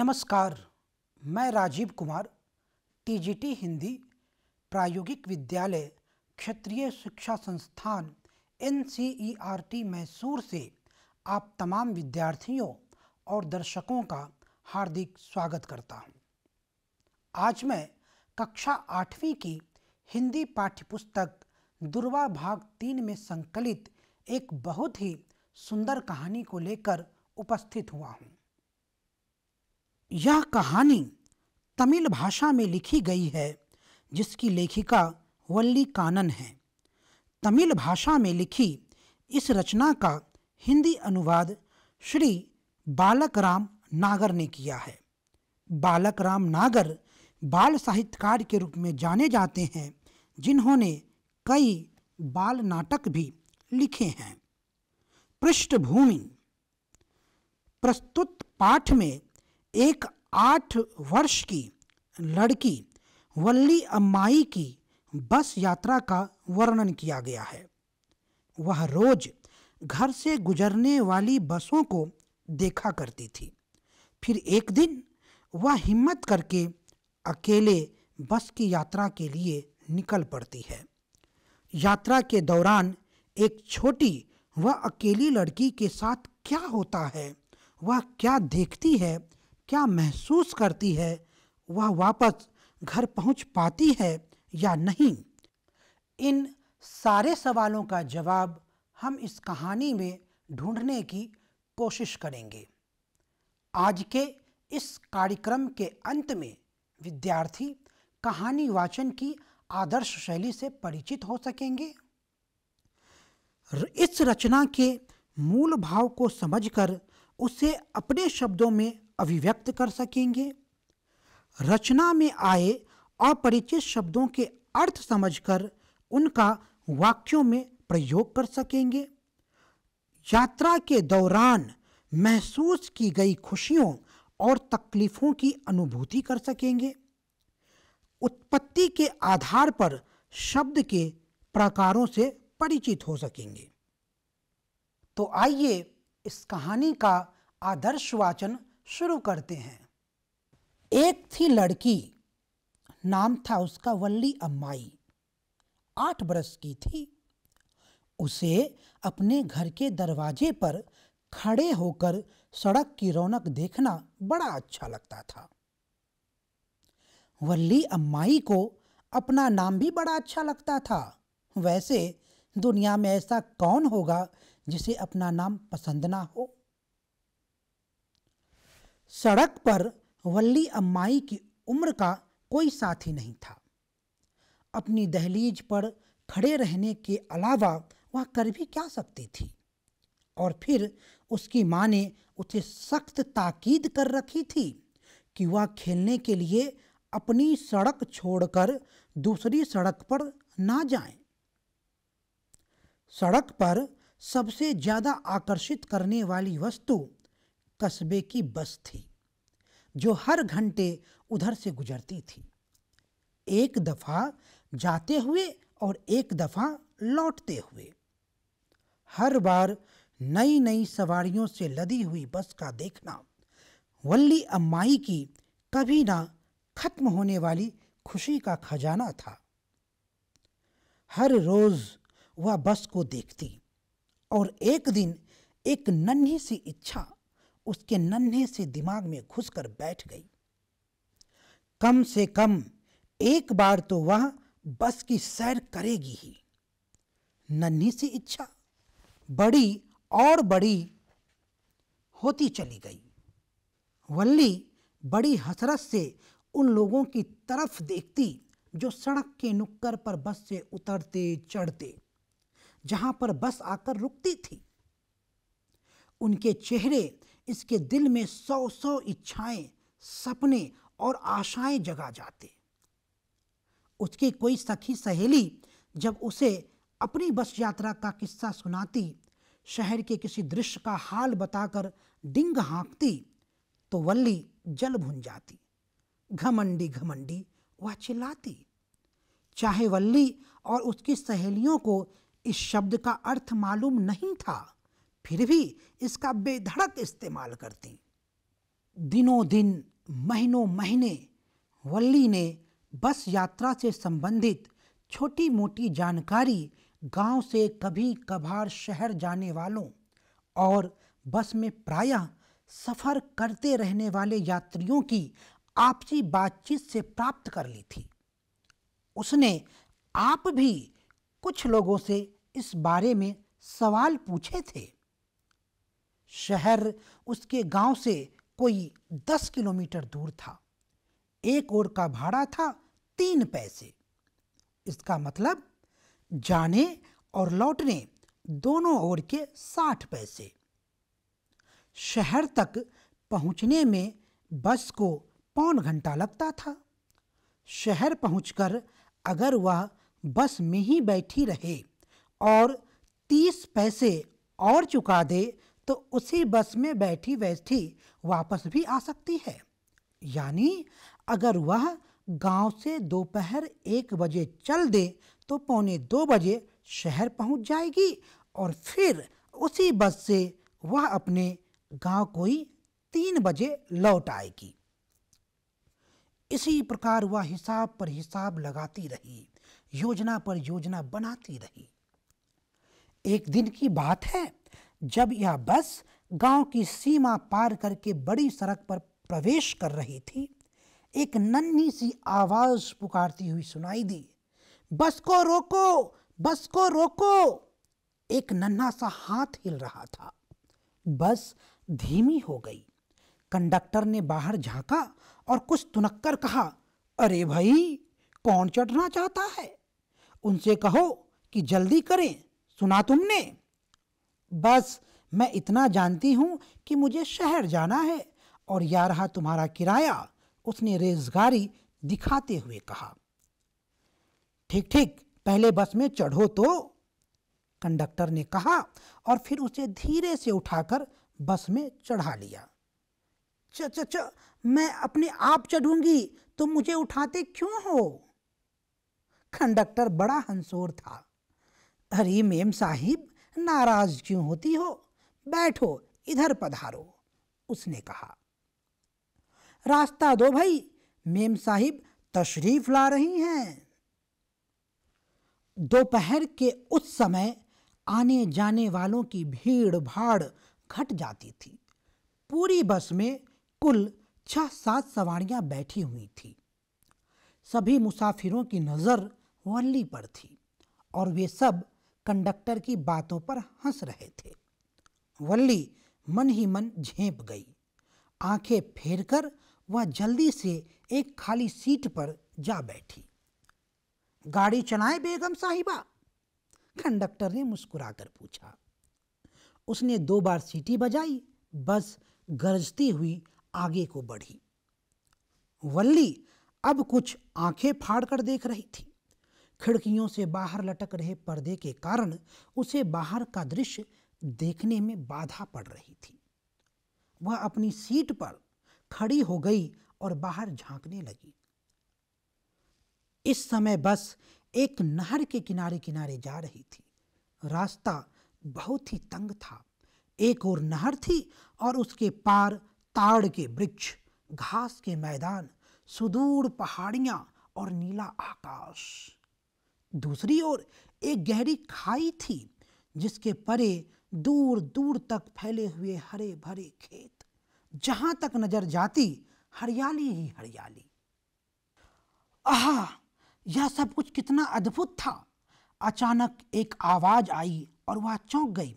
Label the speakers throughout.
Speaker 1: नमस्कार मैं राजीव कुमार टीजीटी हिंदी प्रायोगिक विद्यालय क्षेत्रीय शिक्षा संस्थान एन मैसूर से आप तमाम विद्यार्थियों और दर्शकों का हार्दिक स्वागत करता हूं। आज मैं कक्षा आठवीं की हिंदी पाठ्यपुस्तक दुर्वा भाग तीन में संकलित एक बहुत ही सुंदर कहानी को लेकर उपस्थित हुआ हूँ यह कहानी तमिल भाषा में लिखी गई है जिसकी लेखिका वल्ली कानन है तमिल भाषा में लिखी इस रचना का हिंदी अनुवाद श्री बालक राम नागर ने किया है बालक राम नागर बाल साहित्यकार के रूप में जाने जाते हैं जिन्होंने कई बाल नाटक भी लिखे हैं पृष्ठभूमि प्रस्तुत पाठ में एक आठ वर्ष की लड़की वल्ली अम्माई की बस यात्रा का वर्णन किया गया है वह रोज घर से गुजरने वाली बसों को देखा करती थी फिर एक दिन वह हिम्मत करके अकेले बस की यात्रा के लिए निकल पड़ती है यात्रा के दौरान एक छोटी व अकेली लड़की के साथ क्या होता है वह क्या देखती है क्या महसूस करती है वह वापस घर पहुंच पाती है या नहीं इन सारे सवालों का जवाब हम इस कहानी में ढूंढने की कोशिश करेंगे आज के इस कार्यक्रम के अंत में विद्यार्थी कहानी वाचन की आदर्श शैली से परिचित हो सकेंगे इस रचना के मूल भाव को समझकर उसे अपने शब्दों में अभिव्यक्त कर सकेंगे रचना में आए अपरिचित शब्दों के अर्थ समझकर उनका वाक्यों में प्रयोग कर सकेंगे यात्रा के दौरान महसूस की गई खुशियों और तकलीफ़ों की अनुभूति कर सकेंगे उत्पत्ति के आधार पर शब्द के प्रकारों से परिचित हो सकेंगे तो आइए इस कहानी का आदर्श वाचन शुरू करते हैं एक थी लड़की नाम था उसका वल्ली अम्माई आठ बरस की थी उसे अपने घर के दरवाजे पर खड़े होकर सड़क की रौनक देखना बड़ा अच्छा लगता था वल्ली अम्माई को अपना नाम भी बड़ा अच्छा लगता था वैसे दुनिया में ऐसा कौन होगा जिसे अपना नाम पसंद ना हो सड़क पर वल्ली अम्माई की उम्र का कोई साथी नहीं था अपनी दहलीज पर खड़े रहने के अलावा वह कर भी क्या सकती थी और फिर उसकी माँ ने उसे सख्त ताकीद कर रखी थी कि वह खेलने के लिए अपनी सड़क छोड़कर दूसरी सड़क पर ना जाए सड़क पर सबसे ज़्यादा आकर्षित करने वाली वस्तु कस्बे की बस थी जो हर घंटे उधर से गुजरती थी एक दफ़ा जाते हुए और एक दफ़ा लौटते हुए हर बार नई नई सवारियों से लदी हुई बस का देखना वल्ली अम्माई की कभी ना खत्म होने वाली खुशी का खजाना था हर रोज वह बस को देखती और एक दिन एक नन्ही सी इच्छा उसके नन्हे से दिमाग में घुसकर बैठ गई कम से कम एक बार तो वह बस की सैर करेगी ही नन्ही सी इच्छा बड़ी और बड़ी होती चली गई वल्ली बड़ी हसरत से उन लोगों की तरफ देखती जो सड़क के नुक्कर पर बस से उतरते चढ़ते जहां पर बस आकर रुकती थी उनके चेहरे इसके दिल में सौ सौ इच्छाएं सपने और आशाएं जगा जाते उसकी कोई सखी सहेली जब उसे अपनी बस यात्रा का किस्सा सुनाती शहर के किसी दृश्य का हाल बताकर डिंग हाँकती तो वल्ली जल भुन जाती घमंडी घमंडी वह चिल्लाती चाहे वल्ली और उसकी सहेलियों को इस शब्द का अर्थ मालूम नहीं था फिर भी इसका बेधड़क इस्तेमाल करती दिनों दिन महीनों महीने वल्ली ने बस यात्रा से संबंधित छोटी मोटी जानकारी गांव से कभी कभार शहर जाने वालों और बस में प्रायः सफ़र करते रहने वाले यात्रियों की आपसी बातचीत से प्राप्त कर ली थी उसने आप भी कुछ लोगों से इस बारे में सवाल पूछे थे शहर उसके गांव से कोई दस किलोमीटर दूर था एक ओर का भाड़ा था तीन पैसे इसका मतलब जाने और लौटने दोनों ओर के साठ पैसे शहर तक पहुंचने में बस को पौन घंटा लगता था शहर पहुंचकर अगर वह बस में ही बैठी रहे और तीस पैसे और चुका दे तो उसी बस में बैठी बैठी वापस भी आ सकती है यानी अगर वह गांव से दोपहर एक बजे चल दे तो पौने दो बजे शहर पहुंच जाएगी और फिर उसी बस से वह अपने गांव कोई तीन बजे लौट आएगी इसी प्रकार वह हिसाब पर हिसाब लगाती रही योजना पर योजना बनाती रही एक दिन की बात है जब यह बस गांव की सीमा पार करके बड़ी सड़क पर प्रवेश कर रही थी एक नन्ही सी आवाज पुकारती हुई सुनाई दी बस को रोको बस को रोको एक नन्हा सा हाथ हिल रहा था बस धीमी हो गई कंडक्टर ने बाहर झांका और कुछ तुनक्कर कहा अरे भाई कौन चढ़ना चाहता है उनसे कहो कि जल्दी करें सुना तुमने बस मैं इतना जानती हूँ कि मुझे शहर जाना है और या रहा तुम्हारा किराया उसने रेजगारी दिखाते हुए कहा ठीक ठीक पहले बस में चढ़ो तो कंडक्टर ने कहा और फिर उसे धीरे से उठाकर बस में चढ़ा लिया च च च मैं अपने आप चढ़ूंगी तुम मुझे उठाते क्यों हो कंडक्टर बड़ा हंसोर था अरे मेम साहिब नाराज क्यों होती हो बैठो इधर पधारो उसने कहा रास्ता दो भाई मेम साहिब तशरीफ ला रही हैं दोपहर के उस समय आने जाने वालों की भीड़ भाड़ घट जाती थी पूरी बस में कुल छह सात सवारियां बैठी हुई थी सभी मुसाफिरों की नज़र वल्ली पर थी और वे सब कंडक्टर की बातों पर हंस रहे थे वल्ली मन ही मन झेप गई आंखें फेरकर वह जल्दी से एक खाली सीट पर जा बैठी गाड़ी चलाए बेगम साहिबा कंडक्टर ने मुस्कुराकर पूछा उसने दो बार सीटी बजाई बस गरजती हुई आगे को बढ़ी वल्ली अब कुछ आंखें फाड़ कर देख रही थी खिड़कियों से बाहर लटक रहे पर्दे के कारण उसे बाहर का दृश्य देखने में बाधा पड़ रही थी वह अपनी सीट पर खड़ी हो गई और बाहर झांकने लगी इस समय बस एक नहर के किनारे किनारे जा रही थी रास्ता बहुत ही तंग था एक और नहर थी और उसके पार ताड़ के वृक्ष घास के मैदान सुदूर पहाड़ियां और नीला आकाश दूसरी ओर एक गहरी खाई थी जिसके परे दूर दूर तक फैले हुए हरे भरे खेत जहां तक नजर जाती हरियाली ही हरियाली आह यह सब कुछ कितना अद्भुत था अचानक एक आवाज आई और वह चौंक गई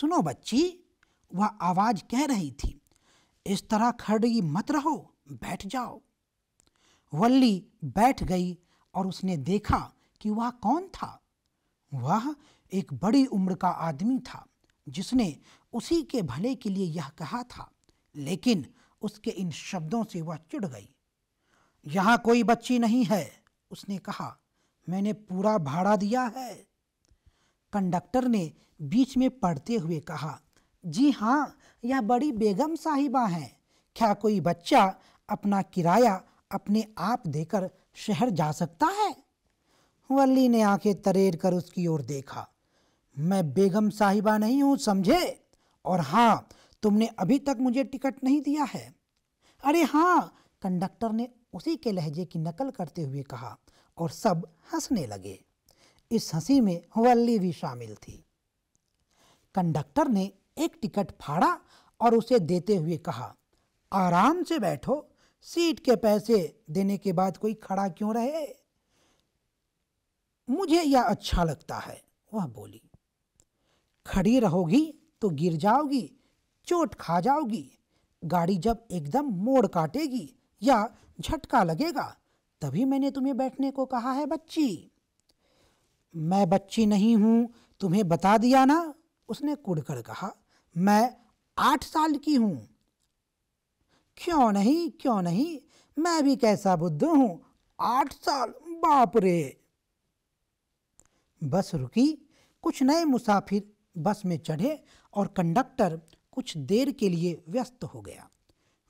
Speaker 1: सुनो बच्ची वह आवाज कह रही थी इस तरह खड़ी मत रहो बैठ जाओ वल्ली बैठ गई और उसने देखा कि वह कौन था वह एक बड़ी उम्र का आदमी था जिसने उसी के भले के लिए यह कहा था लेकिन उसके इन शब्दों से वह चिढ़ गई यहाँ कोई बच्ची नहीं है उसने कहा मैंने पूरा भाड़ा दिया है कंडक्टर ने बीच में पढ़ते हुए कहा जी हाँ यह बड़ी बेगम साहिबा हैं क्या कोई बच्चा अपना किराया अपने आप देकर शहर जा सकता है वली ने आंखें तरेर कर उसकी ओर देखा मैं बेगम साहिबा नहीं हूं समझे और हाँ तुमने अभी तक मुझे टिकट नहीं दिया है अरे हाँ कंडक्टर ने उसी के लहजे की नकल करते हुए कहा और सब हंसने लगे इस हंसी में वल्ली भी शामिल थी कंडक्टर ने एक टिकट फाड़ा और उसे देते हुए कहा आराम से बैठो सीट के पैसे देने के बाद कोई खड़ा क्यों रहे मुझे यह अच्छा लगता है वह बोली खड़ी रहोगी तो गिर जाओगी चोट खा जाओगी गाड़ी जब एकदम मोड़ काटेगी या झटका लगेगा तभी मैंने तुम्हें बैठने को कहा है बच्ची मैं बच्ची नहीं हूँ तुम्हें बता दिया ना उसने कुड़कर कहा मैं आठ साल की हूँ क्यों नहीं क्यों नहीं मैं भी कैसा बुद्ध हूँ आठ साल बाप रे बस रुकी कुछ नए मुसाफिर बस में चढ़े और कंडक्टर कुछ देर के लिए व्यस्त हो गया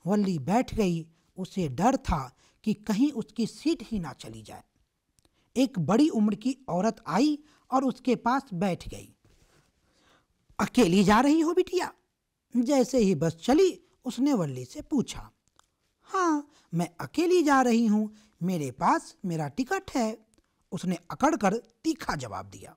Speaker 1: वल्ली बैठ गई उसे डर था कि कहीं उसकी सीट ही ना चली जाए एक बड़ी उम्र की औरत आई और उसके पास बैठ गई अकेली जा रही हो बिटिया जैसे ही बस चली उसने वल्ली से पूछा हाँ मैं अकेली जा रही हूँ मेरे पास मेरा टिकट है उसने अकड़कर तीखा जवाब दिया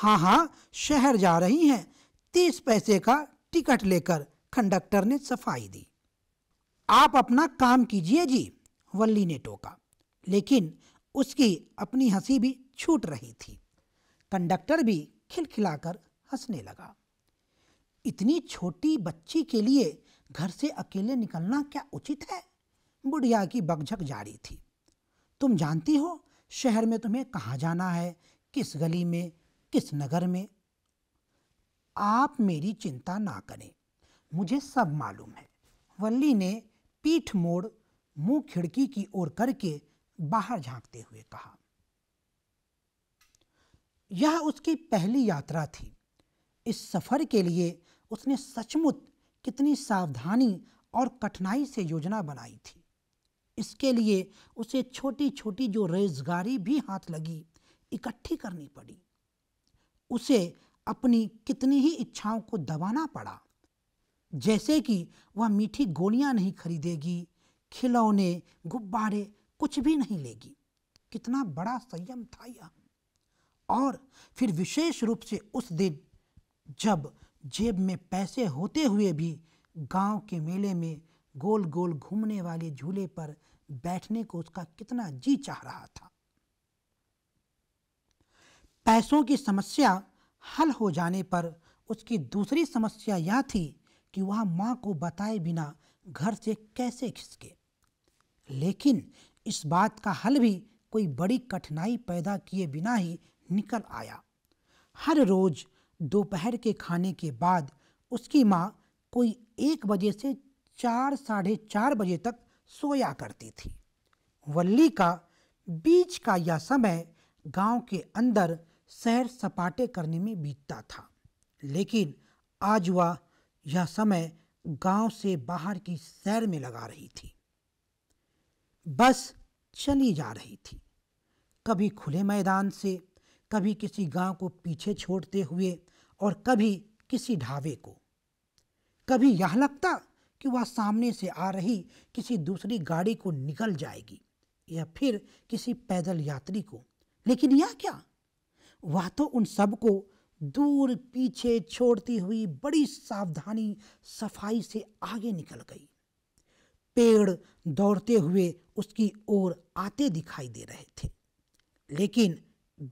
Speaker 1: हाँ हाँ शहर जा रही हैं तीस पैसे का टिकट लेकर कंडक्टर ने सफाई दी आप अपना काम कीजिए जी वल्ली ने टोका लेकिन उसकी अपनी हंसी भी छूट रही थी कंडक्टर भी खिलखिलाकर हंसने लगा इतनी छोटी बच्ची के लिए घर से अकेले निकलना क्या उचित है बुढ़िया की बगझक जारी थी तुम जानती हो शहर में तुम्हें कहाँ जाना है किस गली में किस नगर में आप मेरी चिंता ना करें मुझे सब मालूम है वल्ली ने पीठ मोड़ मुंह खिड़की की ओर करके बाहर झांकते हुए कहा यह उसकी पहली यात्रा थी इस सफ़र के लिए उसने सचमुच कितनी सावधानी और कठिनाई से योजना बनाई थी इसके लिए उसे छोटी छोटी जो रेजगारी भी हाथ लगी इकट्ठी करनी पड़ी उसे अपनी कितनी ही इच्छाओं को दबाना पड़ा जैसे कि वह मीठी गोलियां नहीं खरीदेगी खिलौने गुब्बारे कुछ भी नहीं लेगी कितना बड़ा संयम था यह और फिर विशेष रूप से उस दिन जब जेब में पैसे होते हुए भी गांव के मेले में गोल गोल घूमने वाले झूले पर बैठने को उसका कितना जी चाह रहा था पैसों की समस्या हल हो जाने पर उसकी दूसरी समस्या यह थी कि वह माँ को बताए बिना घर से कैसे खिसके लेकिन इस बात का हल भी कोई बड़ी कठिनाई पैदा किए बिना ही निकल आया हर रोज दोपहर के खाने के बाद उसकी माँ कोई एक बजे से चार साढ़े चार बजे तक सोया करती थी वल्ली का बीच का यह समय गांव के अंदर सैर सपाटे करने में बीतता था लेकिन आज वह यह समय गांव से बाहर की सैर में लगा रही थी बस चली जा रही थी कभी खुले मैदान से कभी किसी गांव को पीछे छोड़ते हुए और कभी किसी ढाबे को कभी यह लगता कि वह सामने से आ रही किसी दूसरी गाड़ी को निकल जाएगी या फिर किसी पैदल यात्री को लेकिन यह क्या वह तो उन सबको दूर पीछे छोड़ती हुई बड़ी सावधानी सफाई से आगे निकल गई पेड़ दौड़ते हुए उसकी ओर आते दिखाई दे रहे थे लेकिन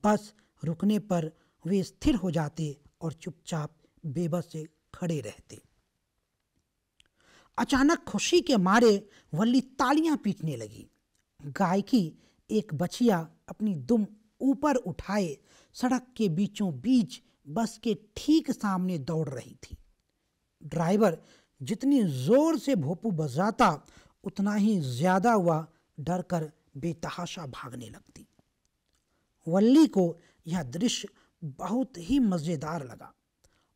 Speaker 1: बस रुकने पर वे स्थिर हो जाते और चुपचाप बेबस से खड़े रहते अचानक खुशी के मारे वल्ली तालियां पीटने लगी गायकी एक बछिया अपनी दुम ऊपर उठाए सड़क के बीचों बीच बस के ठीक सामने दौड़ रही थी ड्राइवर जितनी जोर से भोपू बजाता उतना ही ज्यादा हुआ डर कर बेतहाशा भागने लगती वल्ली को यह दृश्य बहुत ही मज़ेदार लगा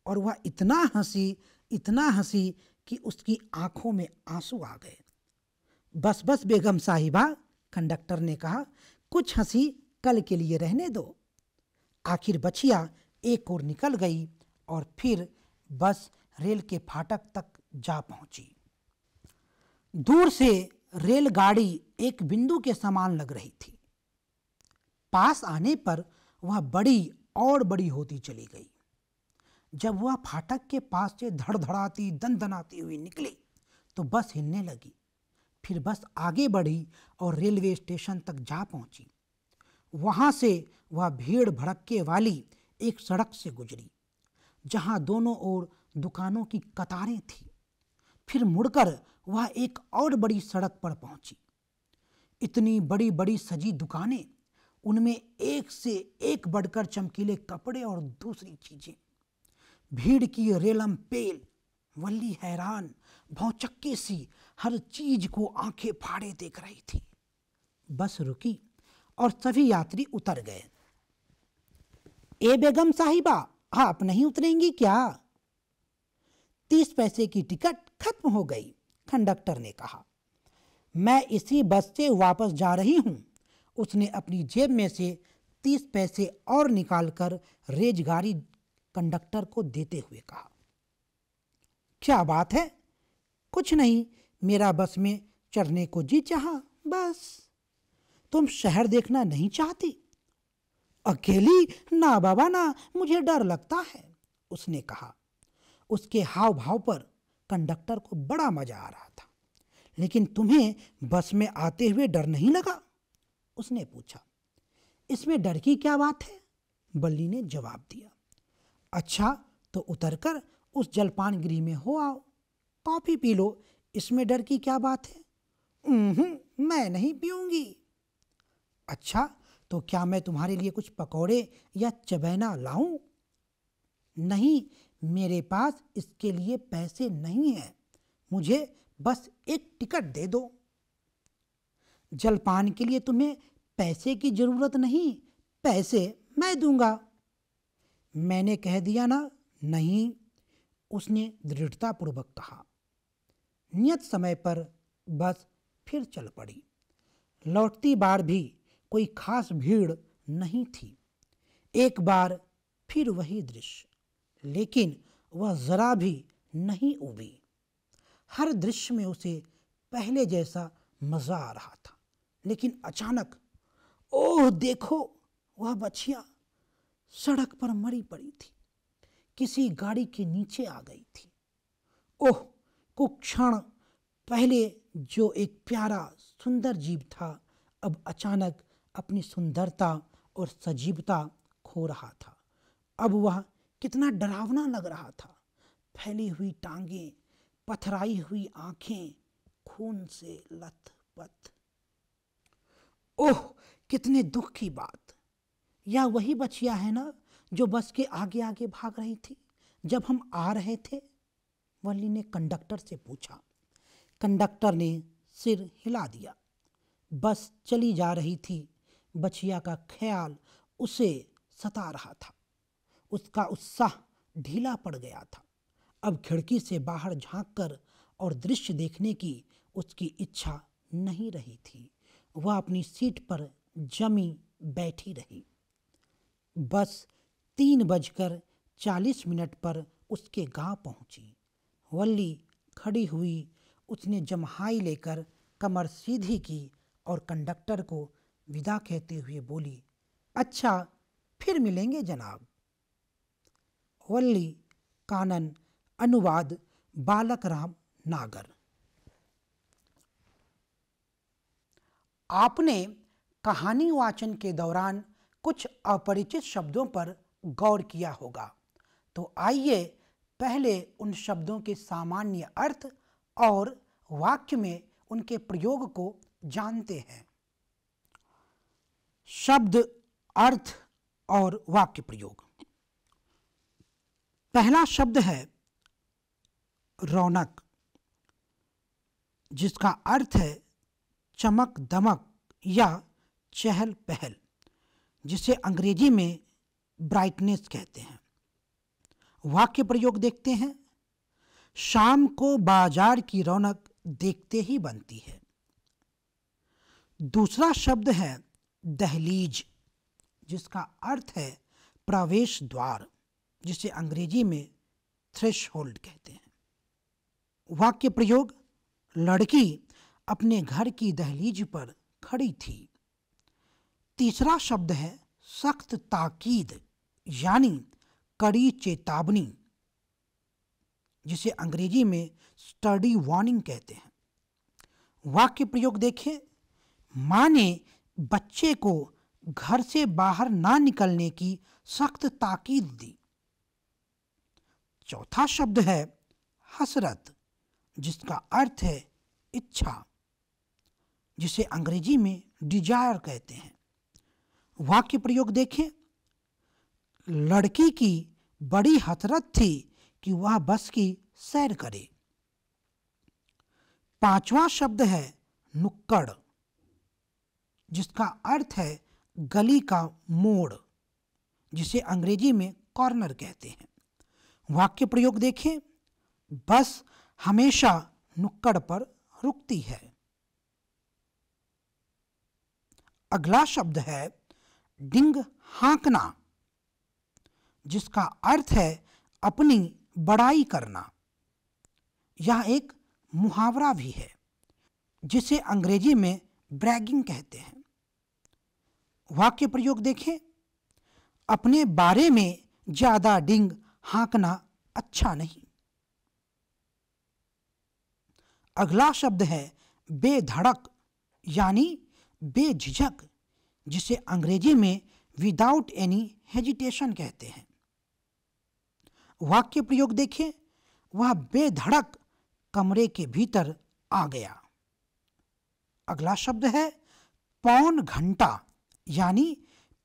Speaker 1: और वह इतना हंसी इतना हंसी कि उसकी आंखों में आंसू आ गए बस बस बेगम साहिबा कंडक्टर ने कहा कुछ हंसी कल के लिए रहने दो आखिर बछिया एक और निकल गई और फिर बस रेल के फाटक तक जा पहुंची दूर से रेलगाड़ी एक बिंदु के समान लग रही थी पास आने पर वह बड़ी और बड़ी होती चली गई जब वह फाटक के पास से धड़धड़ाती दन दनाती हुई निकली तो बस हिलने लगी फिर बस आगे बढ़ी और रेलवे स्टेशन तक जा पहुंची वहां से वह भीड़ भड़क्के वाली एक सड़क से गुजरी जहां दोनों ओर दुकानों की कतारें थी फिर मुड़कर वह एक और बड़ी सड़क पर पहुंची इतनी बड़ी बड़ी सजी दुकानें उनमें एक से एक बढ़कर चमकीले कपड़े और दूसरी चीज़ें भीड़ की रेलम पेल वल्ली हैरान भौचक्के सी हर चीज को आंखें फाड़े देख रही थी बस रुकी और सभी यात्री उतर गए ए बेगम साहिबा आप नहीं उतरेंगी क्या तीस पैसे की टिकट खत्म हो गई कंडक्टर ने कहा मैं इसी बस से वापस जा रही हूं उसने अपनी जेब में से तीस पैसे और निकालकर रेजगाड़ी कंडक्टर को देते हुए कहा क्या बात है कुछ नहीं मेरा बस में चढ़ने को जी चाहा बस तुम शहर देखना नहीं चाहती अकेली ना बाबा ना मुझे डर लगता है उसने कहा उसके हाव भाव पर कंडक्टर को बड़ा मजा आ रहा था लेकिन तुम्हें बस में आते हुए डर नहीं लगा उसने पूछा इसमें डर की क्या बात है बल्ली ने जवाब दिया अच्छा तो उतर कर उस जलपान गृह में हो आओ कॉफ़ी पी लो इसमें डर की क्या बात है मैं नहीं पीऊँगी अच्छा तो क्या मैं तुम्हारे लिए कुछ पकौड़े या चबैना लाऊं? नहीं मेरे पास इसके लिए पैसे नहीं हैं मुझे बस एक टिकट दे दो जलपान के लिए तुम्हें पैसे की ज़रूरत नहीं पैसे मैं दूंगा मैंने कह दिया ना नहीं उसने दृढ़तापूर्वक कहा नियत समय पर बस फिर चल पड़ी लौटती बार भी कोई खास भीड़ नहीं थी एक बार फिर वही दृश्य लेकिन वह जरा भी नहीं उबी हर दृश्य में उसे पहले जैसा मज़ा आ रहा था लेकिन अचानक ओह देखो वह बछिया सड़क पर मरी पड़ी थी किसी गाड़ी के नीचे आ गई थी ओह को क्षण पहले जो एक प्यारा सुंदर जीव था अब अचानक अपनी सुंदरता और सजीवता खो रहा था अब वह कितना डरावना लग रहा था फैली हुई टांगें पथराई हुई आंखें खून से लथ पथ ओह कितने दुख की बात या वही बचिया है ना जो बस के आगे आगे भाग रही थी जब हम आ रहे थे वल्ली ने कंडक्टर से पूछा कंडक्टर ने सिर हिला दिया बस चली जा रही थी बछिया का ख्याल उसे सता रहा था उसका उत्साह ढीला पड़ गया था अब खिड़की से बाहर झांक कर और दृश्य देखने की उसकी इच्छा नहीं रही थी वह अपनी सीट पर जमी बैठी रही बस तीन बजकर चालीस मिनट पर उसके गांव पहुंची वल्ली खड़ी हुई उसने जमहाई लेकर कमर सीधी की और कंडक्टर को विदा कहते हुए बोली अच्छा फिर मिलेंगे जनाब वल्ली कानन अनुवाद बालक राम नागर आपने कहानी वाचन के दौरान कुछ अपरिचित शब्दों पर गौर किया होगा तो आइए पहले उन शब्दों के सामान्य अर्थ और वाक्य में उनके प्रयोग को जानते हैं शब्द अर्थ और वाक्य प्रयोग पहला शब्द है रौनक जिसका अर्थ है चमक दमक या चहल पहल जिसे अंग्रेजी में ब्राइटनेस कहते हैं वाक्य प्रयोग देखते हैं शाम को बाजार की रौनक देखते ही बनती है दूसरा शब्द है दहलीज जिसका अर्थ है प्रवेश द्वार जिसे अंग्रेजी में थ्रेश होल्ड कहते हैं वाक्य प्रयोग लड़की अपने घर की दहलीज पर खड़ी थी तीसरा शब्द है सख्त ताकीद यानी कड़ी चेतावनी जिसे अंग्रेजी में स्टडी वार्निंग कहते हैं वाक्य प्रयोग देखें माँ ने बच्चे को घर से बाहर ना निकलने की सख्त ताकीद दी चौथा शब्द है हसरत जिसका अर्थ है इच्छा जिसे अंग्रेजी में डिजायर कहते हैं वाक्य प्रयोग देखें लड़की की बड़ी हसरत थी कि वह बस की सैर करे पांचवा शब्द है नुक्कड़ जिसका अर्थ है गली का मोड़ जिसे अंग्रेजी में कॉर्नर कहते हैं वाक्य प्रयोग देखें बस हमेशा नुक्कड़ पर रुकती है अगला शब्द है डिंग हाँकना जिसका अर्थ है अपनी बड़ाई करना यह एक मुहावरा भी है जिसे अंग्रेजी में ब्रैगिंग कहते हैं वाक्य प्रयोग देखें अपने बारे में ज़्यादा डिंग हाँकना अच्छा नहीं अगला शब्द है बेधड़क यानी बेझिझक जिसे अंग्रेजी में विदाउट एनी हेजिटेशन कहते हैं वाक्य प्रयोग देखें वह बेधड़क कमरे के भीतर आ गया अगला शब्द है पौन घंटा यानी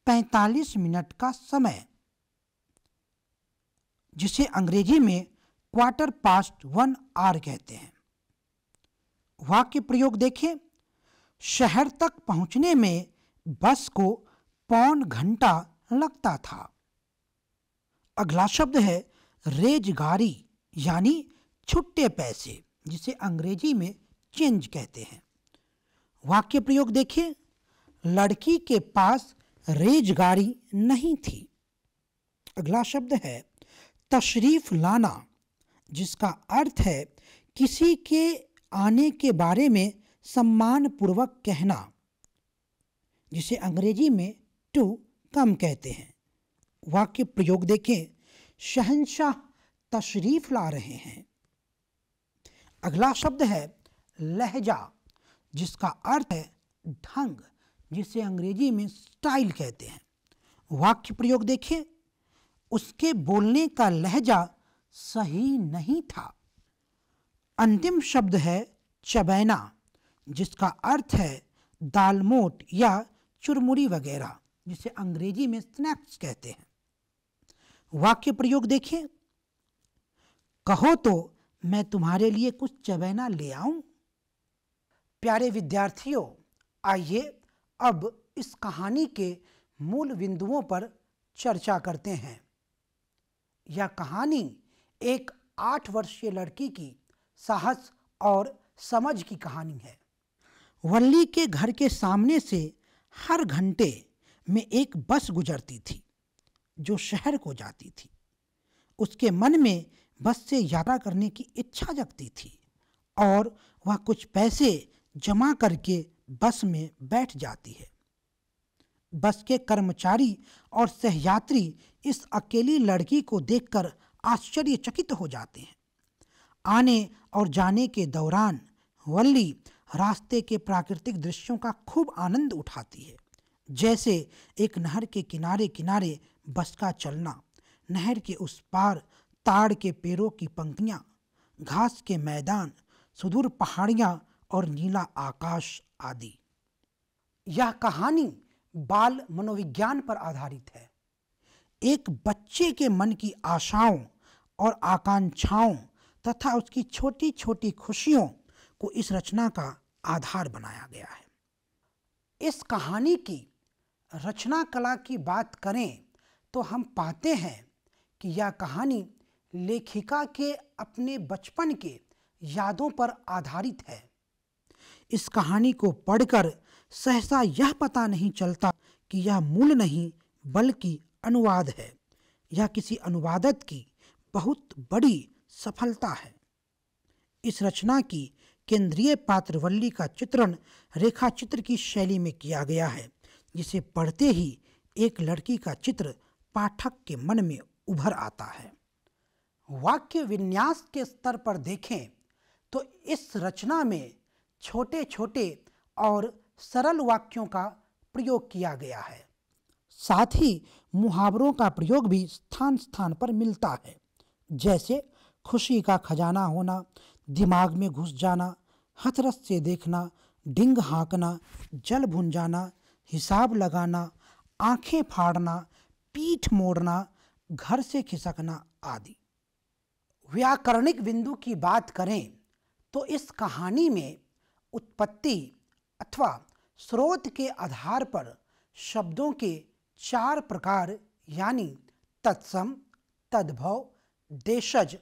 Speaker 1: 45 मिनट का समय जिसे अंग्रेजी में क्वार्टर पास्ट वन आर कहते हैं वाक्य प्रयोग देखें शहर तक पहुंचने में बस को पौन घंटा लगता था अगला शब्द है रेजगारी यानी छुट्टे पैसे जिसे अंग्रेजी में चेंज कहते हैं वाक्य प्रयोग देखिए लड़की के पास रेजगारी नहीं थी अगला शब्द है तशरीफ लाना जिसका अर्थ है किसी के आने के बारे में सम्मानपूर्वक कहना जिसे अंग्रेजी में टू कम कहते हैं वाक्य प्रयोग देखें शहनशाह तशरीफ ला रहे हैं अगला शब्द है लहजा जिसका अर्थ है ढंग जिसे अंग्रेजी में स्टाइल कहते हैं वाक्य प्रयोग देखिए उसके बोलने का लहजा सही नहीं था अंतिम शब्द है चबैना जिसका अर्थ है दालमोट या चुरमुरी वगैरह जिसे अंग्रेजी में स्नैक्स कहते हैं वाक्य प्रयोग देखिए कहो तो मैं तुम्हारे लिए कुछ चबैना ले आऊं प्यारे विद्यार्थियों आइए अब इस कहानी के मूल बिंदुओं पर चर्चा करते हैं यह कहानी एक आठ वर्षीय लड़की की साहस और समझ की कहानी है वल्ली के घर के सामने से हर घंटे में एक बस गुजरती थी जो शहर को जाती थी उसके मन में बस से यात्रा करने की इच्छा जगती थी और वह कुछ पैसे जमा करके बस में बैठ जाती है बस के कर्मचारी और सहयात्री इस अकेली लड़की को देखकर आश्चर्यचकित हो जाते हैं आने और जाने के दौरान वल्ली रास्ते के प्राकृतिक दृश्यों का खूब आनंद उठाती है जैसे एक नहर के किनारे किनारे बस का चलना नहर के उस पार ताड़ के पेड़ों की पंक्तियाँ घास के मैदान सुदूर पहाड़ियाँ और नीला आकाश आदि यह कहानी बाल मनोविज्ञान पर आधारित है एक बच्चे के मन की आशाओं और आकांक्षाओं तथा उसकी छोटी छोटी खुशियों को इस रचना का आधार बनाया गया है इस कहानी की रचना कला की बात करें तो हम पाते हैं कि यह कहानी लेखिका के अपने बचपन के यादों पर आधारित है इस कहानी को पढ़कर सहसा यह पता नहीं चलता कि यह मूल नहीं बल्कि अनुवाद है यह किसी अनुवादक की बहुत बड़ी सफलता है इस रचना की केंद्रीय पात्र वल्ली का चित्रण रेखा चित्र की शैली में किया गया है जिसे पढ़ते ही एक लड़की का चित्र पाठक के मन में उभर आता है वाक्य विन्यास के स्तर पर देखें तो इस रचना में छोटे छोटे और सरल वाक्यों का प्रयोग किया गया है साथ ही मुहावरों का प्रयोग भी स्थान स्थान पर मिलता है जैसे खुशी का खजाना होना दिमाग में घुस जाना हथरस से देखना डिंग हाँकना जल भुन जाना हिसाब लगाना आंखें फाड़ना पीठ मोड़ना घर से खिसकना आदि व्याकरणिक बिंदु की बात करें तो इस कहानी में उत्पत्ति अथवा स्रोत के आधार पर शब्दों के चार प्रकार यानी तत्सम तद्भव देशज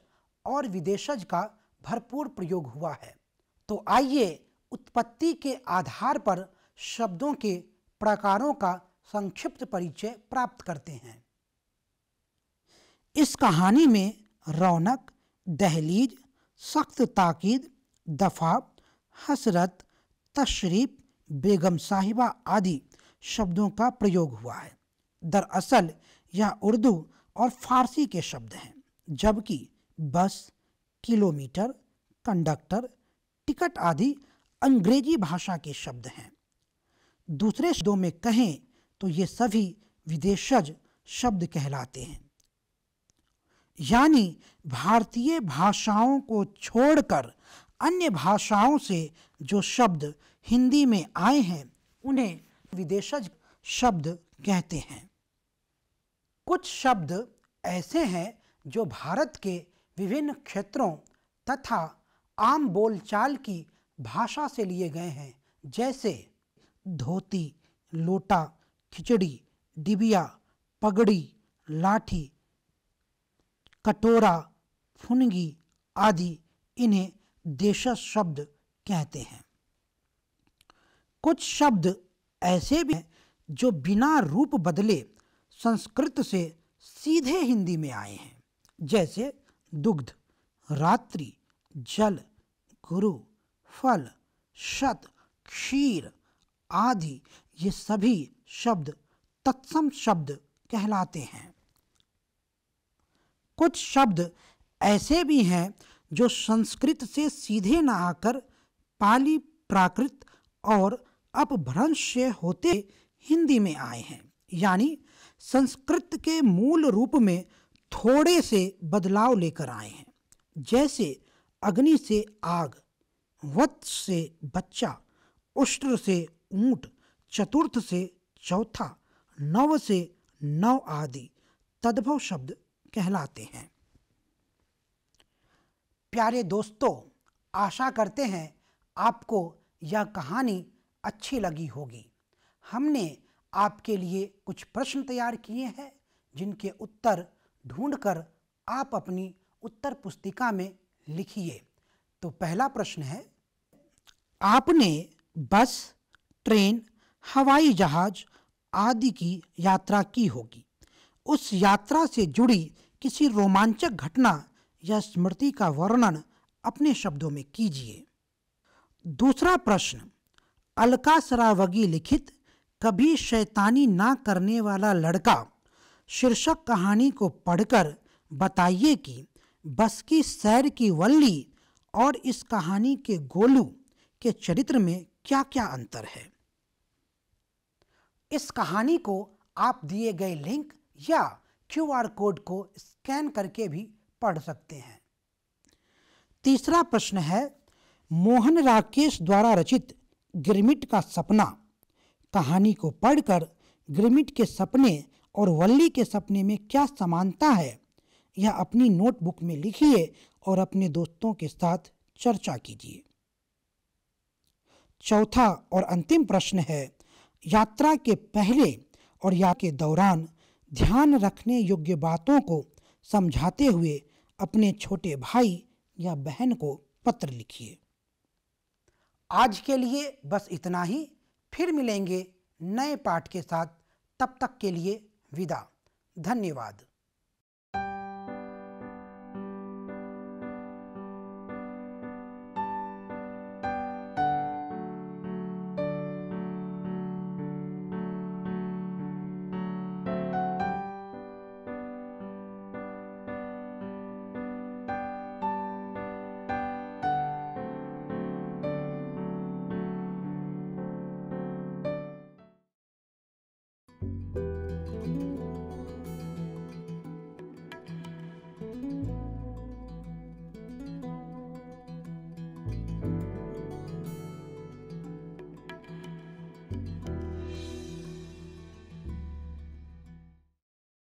Speaker 1: और विदेशज का भरपूर प्रयोग हुआ है तो आइए उत्पत्ति के आधार पर शब्दों के प्रकारों का संक्षिप्त परिचय प्राप्त करते हैं इस कहानी में रौनक दहलीज सख्त ताकीद दफा हसरत तशरीफ बेगम साहिबा आदि शब्दों का प्रयोग हुआ है दरअसल यह उर्दू और फारसी के शब्द हैं जबकि बस किलोमीटर कंडक्टर टिकट आदि अंग्रेजी भाषा के शब्द हैं दूसरे शब्दों में कहें तो ये सभी विदेशज शब्द कहलाते हैं यानी भारतीय भाषाओं को छोड़कर अन्य भाषाओं से जो शब्द हिंदी में आए हैं उन्हें विदेशज शब्द कहते हैं कुछ शब्द ऐसे हैं जो भारत के विभिन्न क्षेत्रों तथा आम बोलचाल की भाषा से लिए गए हैं जैसे धोती लोटा खिचड़ी डिबिया पगड़ी लाठी कटोरा फुनगी आदि इन्हें देश शब्द कहते हैं कुछ शब्द ऐसे भी हैं जो बिना रूप बदले संस्कृत से सीधे हिंदी में आए हैं जैसे दुग्ध रात्रि जल गुरु फल शत क्षीर आदि ये सभी शब्द तत्सम शब्द कहलाते हैं कुछ शब्द ऐसे भी हैं जो संस्कृत से सीधे न आकर पाली प्राकृत और अपभ्रंश से होते हिंदी में आए हैं यानी संस्कृत के मूल रूप में थोड़े से बदलाव लेकर आए हैं जैसे अग्नि से आग वत्स से बच्चा उष्ट्र से ऊंट चतुर्थ से चौथा नव से नव आदि तद्भव शब्द कहलाते हैं प्यारे दोस्तों आशा करते हैं आपको यह कहानी अच्छी लगी होगी हमने आपके लिए कुछ प्रश्न तैयार किए हैं जिनके उत्तर ढूंढकर आप अपनी उत्तर पुस्तिका में लिखिए तो पहला प्रश्न है आपने बस ट्रेन हवाई जहाज आदि की यात्रा की होगी उस यात्रा से जुड़ी किसी रोमांचक घटना या स्मृति का वर्णन अपने शब्दों में कीजिए दूसरा प्रश्न अलका सरावगी लिखित कभी शैतानी ना करने वाला लड़का शीर्षक कहानी को पढ़कर बताइए कि बस की सैर की वल्ली और इस कहानी के गोलू के चरित्र में क्या क्या अंतर है इस कहानी को आप दिए गए लिंक या क्यूआर कोड को स्कैन करके भी पढ़ सकते हैं तीसरा प्रश्न है मोहन राकेश द्वारा रचित ग्रिमिट का सपना कहानी को पढ़कर ग्रिमिट के सपने और वल्ली के सपने में क्या समानता है या अपनी नोटबुक में लिखिए और अपने दोस्तों के साथ चर्चा कीजिए चौथा और अंतिम प्रश्न है यात्रा के पहले और या के दौरान ध्यान रखने योग्य बातों को समझाते हुए अपने छोटे भाई या बहन को पत्र लिखिए आज के लिए बस इतना ही फिर मिलेंगे नए पाठ के साथ तब तक के लिए विदा धन्यवाद